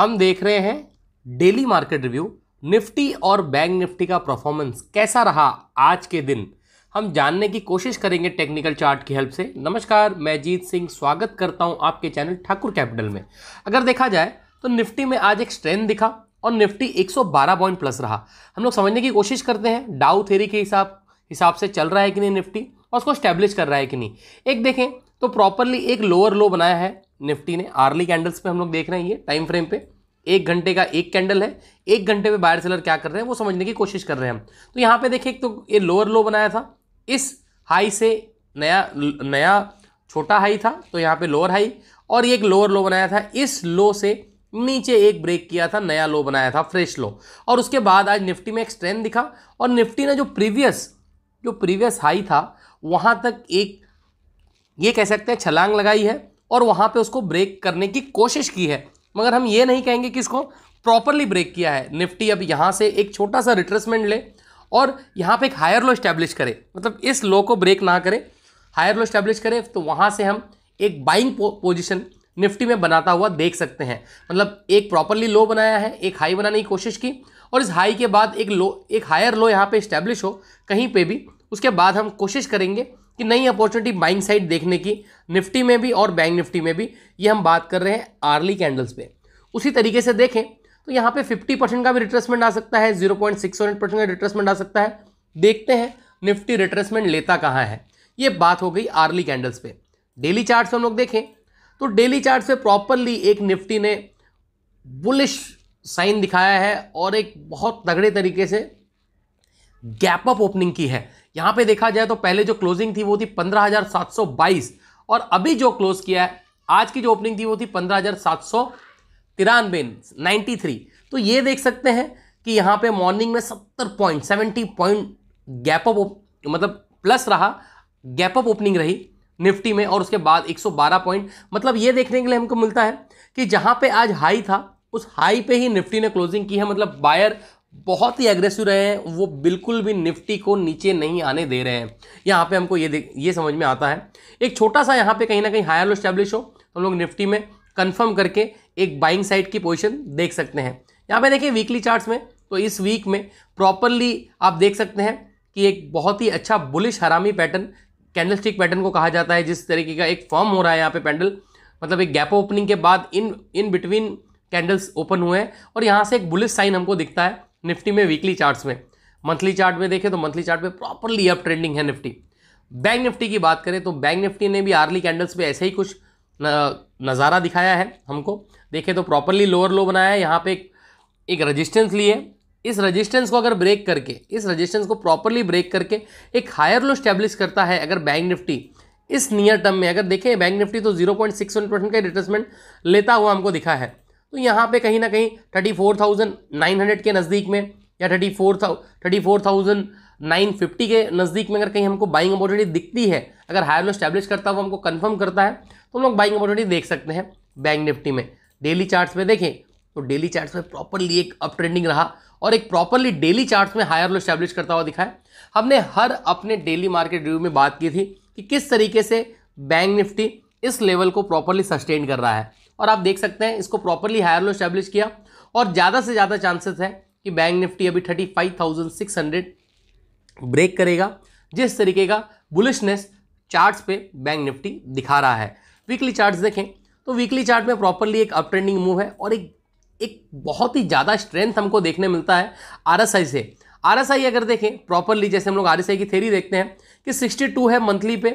हम देख रहे हैं डेली मार्केट रिव्यू निफ्टी और बैंक निफ्टी का परफॉर्मेंस कैसा रहा आज के दिन हम जानने की कोशिश करेंगे टेक्निकल चार्ट की हेल्प से नमस्कार मैं जीत सिंह स्वागत करता हूं आपके चैनल ठाकुर कैपिटल में अगर देखा जाए तो निफ्टी में आज एक स्ट्रेंथ दिखा और निफ्टी 112 पॉइंट प्लस रहा हम लोग समझने की कोशिश करते हैं डाउ थेरी के हिसाब हिसाब से चल रहा है कि नहीं निफ्टी और उसको स्टैब्लिश कर रहा है कि नहीं एक देखें तो प्रॉपरली एक लोअर लो बनाया है निफ्टी ने आर्ली कैंडल्स पे हम लोग देख रहे हैं ये टाइम फ्रेम पे एक घंटे का एक कैंडल है एक घंटे पे बायर सेलर क्या कर रहे हैं वो समझने की कोशिश कर रहे हैं हम तो यहाँ पे देखिए तो ये लोअर लो बनाया था इस हाई से नया नया छोटा हाई था तो यहाँ पे लोअर हाई और ये एक लोअर लो बनाया था इस लो से नीचे एक ब्रेक किया था नया लो बनाया था फ्रेश लो और उसके बाद आज निफ्टी में एक स्ट्रेंथ दिखा और निफ्टी ने जो प्रीवियस जो प्रीवियस हाई था वहाँ तक एक ये कह सकते हैं छलांग लगाई है और वहाँ पे उसको ब्रेक करने की कोशिश की है मगर हम ये नहीं कहेंगे कि इसको प्रॉपरली ब्रेक किया है निफ्टी अब यहाँ से एक छोटा सा रिट्रेसमेंट ले और यहाँ पे एक हायर लो स्टैब्लिश करे मतलब इस लो को ब्रेक ना करे हायर लो स्टैब्लिश करे तो वहाँ से हम एक बाइंग पोजिशन निफ्टी में बनाता हुआ देख सकते हैं मतलब एक प्रॉपरली लो बनाया है एक हाई बनाने की कोशिश की और इस हाई के बाद एक लो एक हायर लो यहाँ पे इस्टेब्लिश हो कहीं पे भी उसके बाद हम कोशिश करेंगे कि नई अपॉर्चुनिटी बाइंग साइड देखने की निफ्टी में भी और बैंक निफ्टी में भी ये हम बात कर रहे हैं आर्ली कैंडल्स पे उसी तरीके से देखें तो यहाँ पे 50 परसेंट का भी रिट्रेसमेंट आ सकता है 0.6 परसेंट का रिट्रेसमेंट आ सकता है देखते हैं निफ्टी रिट्रेसमेंट लेता कहाँ है ये बात हो गई आर्ली कैंडल्स पे डेली चार्ट हम लोग देखें तो डेली चार्ट पे प्रॉपरली एक निफ्टी ने बुलिश साइन दिखाया है और एक बहुत तगड़े तरीके से गैप अप ओपनिंग की है यहां पे देखा जाए तो पहले जो क्लोजिंग थी वो थी 15,722 और अभी जो क्लोज किया है आज की जो ओपनिंग थी वो थी पंद्रह हजार सात सौ तिरानवे थ्री तो ये देख सकते हैं कि यहां पे मॉर्निंग में सत्तर point seventy point gap up मतलब प्लस रहा गैप अप ओपनिंग रही निफ्टी में और उसके बाद 112 पॉइंट मतलब ये देखने के लिए हमको मिलता है कि जहां पे आज हाई था उस हाई पे ही निफ्टी ने क्लोजिंग की है मतलब बायर बहुत ही एग्रेसिव रहे हैं वो बिल्कुल भी निफ्टी को नीचे नहीं आने दे रहे हैं यहाँ पे हमको ये ये समझ में आता है एक छोटा सा यहाँ पे कहीं ना कहीं हायर लो स्टैब्लिश हो तो हम लोग निफ्टी में कंफर्म करके एक बाइंग साइड की पोजीशन देख सकते हैं यहाँ पे देखिए वीकली चार्ट्स में तो इस वीक में प्रॉपरली आप देख सकते हैं कि एक बहुत ही अच्छा बुलिश हरामी पैटर्न कैंडल पैटर्न को कहा जाता है जिस तरीके का एक फॉर्म हो रहा है यहाँ पर पैंडल मतलब एक गैप ओपनिंग के बाद in in between candles open हुए हैं और यहाँ से एक बुलिश साइन हमको दिखता है निफ्टी में वीकली चार्ट्स में मंथली चार्ट में देखें तो मंथली चार्ट में प्रॉपरली अप ट्रेंडिंग है निफ्टी बैंक निफ्टी की बात करें तो बैंक निफ्टी ने भी आर्ली कैंडल्स पे ऐसे ही कुछ नज़ारा दिखाया है हमको देखें तो प्रॉपरली लोअर लो बनाया है यहाँ पे एक, एक रजिस्टेंस लिए इस रजिस्टेंस को अगर ब्रेक करके इस रजिस्टेंस को प्रॉपरली ब्रेक करके एक हायर लो स्टैब्लिश करता है अगर बैंक निफ्टी इस नियर टर्म में अगर देखें बैंक निफ्टी तो 0.61 परसेंट का रिटर्समेंट लेता हुआ हमको दिखा है तो यहाँ पे कहीं ना कहीं thirty four thousand nine hundred के नज़दीक में या thirty four thou thirty four thousand nine fifty के नज़दीक में अगर कहीं हमको बाइंग अपॉर्चुनिटी दिखती है अगर हायर लो स्टैब्लिश करता हुआ हमको कन्फर्म करता है तो हम लोग बाइंग अपॉर्चुनिटी देख सकते हैं बैंक निफ्टी में डेली चार्ट्स में देखें तो डेली चार्ट्स में प्रॉपरली एक अप ट्रेंडिंग रहा और एक प्रॉपरली डेली चार्ट्स में हायर लो स्टैब्लिश करता हुआ दिखाया हमने हर अपने डेली मार्केट रिव्यू में बात की थी कि किस तरीके से बैंक निफ्टी इस लेवल को प्रॉपरली सस्टेन कर रहा है और आप देख सकते हैं इसको प्रॉपरली हायर लो स्टैब्लिश किया और ज़्यादा से ज़्यादा चांसेस है कि बैंक निफ्टी अभी thirty five thousand six hundred break करेगा जिस तरीके का बुलिशनेस चार्ट्स पे बैंक निफ्टी दिखा रहा है वीकली चार्ट्स देखें तो वीकली चार्ट में प्रॉपरली एक अपट्रेंडिंग मूव है और एक एक बहुत ही ज़्यादा स्ट्रेंथ हमको देखने मिलता है आई से आई अगर देखें प्रॉपरली जैसे हम लोग आई की थेरी देखते हैं कि टू है मंथली पे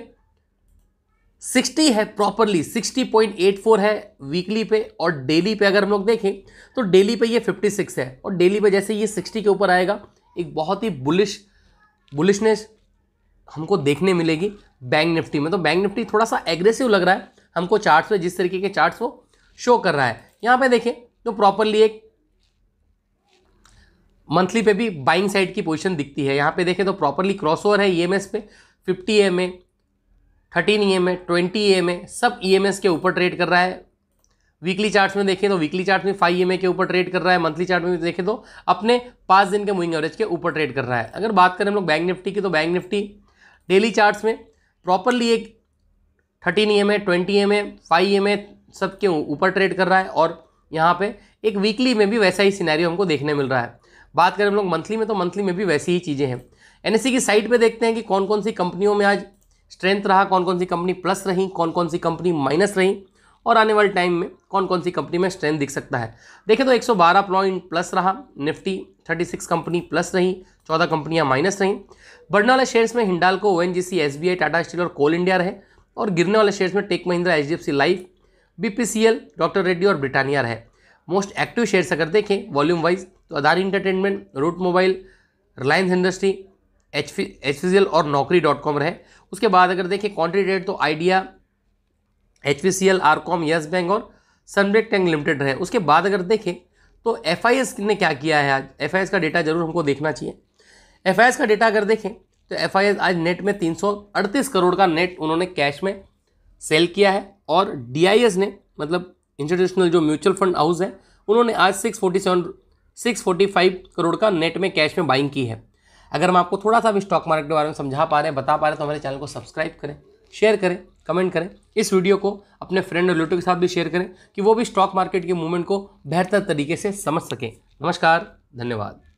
60 है प्रॉपरली 60.84 है वीकली पे और डेली पे अगर हम लोग देखें तो डेली पे ये 56 है और डेली पे जैसे ये 60 के ऊपर आएगा एक बहुत ही बुलिश बुलिशनेस हमको देखने मिलेगी बैंक निफ्टी में तो बैंक निफ्टी थोड़ा सा एग्रेसिव लग रहा है हमको चार्ट्स जिस तरीके के चार्ट्स वो शो कर रहा है यहाँ पर देखें तो प्रॉपरली एक मंथली पे भी बाइंग साइड की पोजीशन दिखती है यहाँ पे देखें तो प्रॉपरली क्रॉसओवर है ई e पे fifty M A thirteen E M A twenty E M A सब ई एम एस के ऊपर ट्रेड कर रहा है वीकली चार्ट्स में देखें तो वीकली चार्ट में फाइव ई e के ऊपर ट्रेड कर रहा है मंथली चार्ट में देखें तो अपने पाँच दिन के मूविंग एवरेज के ऊपर ट्रेड कर रहा है अगर बात करें हम लोग बैंक निफ्टी की तो बैंक निफ्टी डेली चार्ट्स में प्रॉपरली एक thirteen E M A twenty E M A five M A सब के ऊपर ट्रेड कर रहा है और यहाँ पर एक वीकली में भी वैसा ही सीनारी हमको देखने मिल रहा है बात करें हम लोग मंथली में तो मंथली में भी वैसी ही चीज़ें हैं एन e की साइट पर देखते हैं कि कौन कौन सी कंपनियों में आज स्ट्रेंथ रहा कौन कौन सी कंपनी प्लस रही कौन कौन सी कंपनी माइनस रही और आने वाले टाइम में कौन कौन सी कंपनी में स्ट्रेंथ दिख सकता है देखें तो 112 पॉइंट प्लस रहा निफ्टी 36 कंपनी प्लस रही 14 कंपनियां माइनस रहीं बढ़ने वाले शेयर्स में हिंडाल को ओ एन टाटा स्टील और कोल इंडिया रहे और गिरने वाले शेयर्स में Tech Mahindra H D F C Life BPCL doctor Reddy और ब्रिटानिया रहे मोस्ट एक्टिव शेयर्स अगर देखें वॉल्यूम वाइज तो अदारी entertainment Route Mobile Reliance industry H H और नौकरी डॉट कॉम रहे उसके बाद अगर देखें कॉन्ट्रीडेट तो Idea H P C L R Com Yes Bank और सनब्रेक टैंक लिमिटेड रहे उसके बाद अगर देखें तो एफ आई एस ने क्या किया है आज एफ आई एस का डेटा जरूर हमको देखना चाहिए एफ आई एस का डेटा अगर देखें तो एफ आई एस आज नेट में तीन सौ अड़तीस करोड़ का नेट उन्होंने कैश में सेल किया है और डी आई एस ने मतलब इंस्टीट्यूशनल जो म्यूचुअल फंड हाउस है उन्होंने आज six forty seven six forty five crore का नेट में कैश में बाइंग की है अगर हम आपको थोड़ा सा भी स्टॉक मार्केट के बारे में समझा पा रहे हैं बता पा रहे हैं तो हमारे चैनल को सब्सक्राइब करें शेयर करें कमेंट करें इस वीडियो को अपने फ्रेंड और रिलेटिव के साथ भी शेयर करें कि वो भी स्टॉक मार्केट के मूवमेंट को बेहतर तरीके से समझ सकें नमस्कार धन्यवाद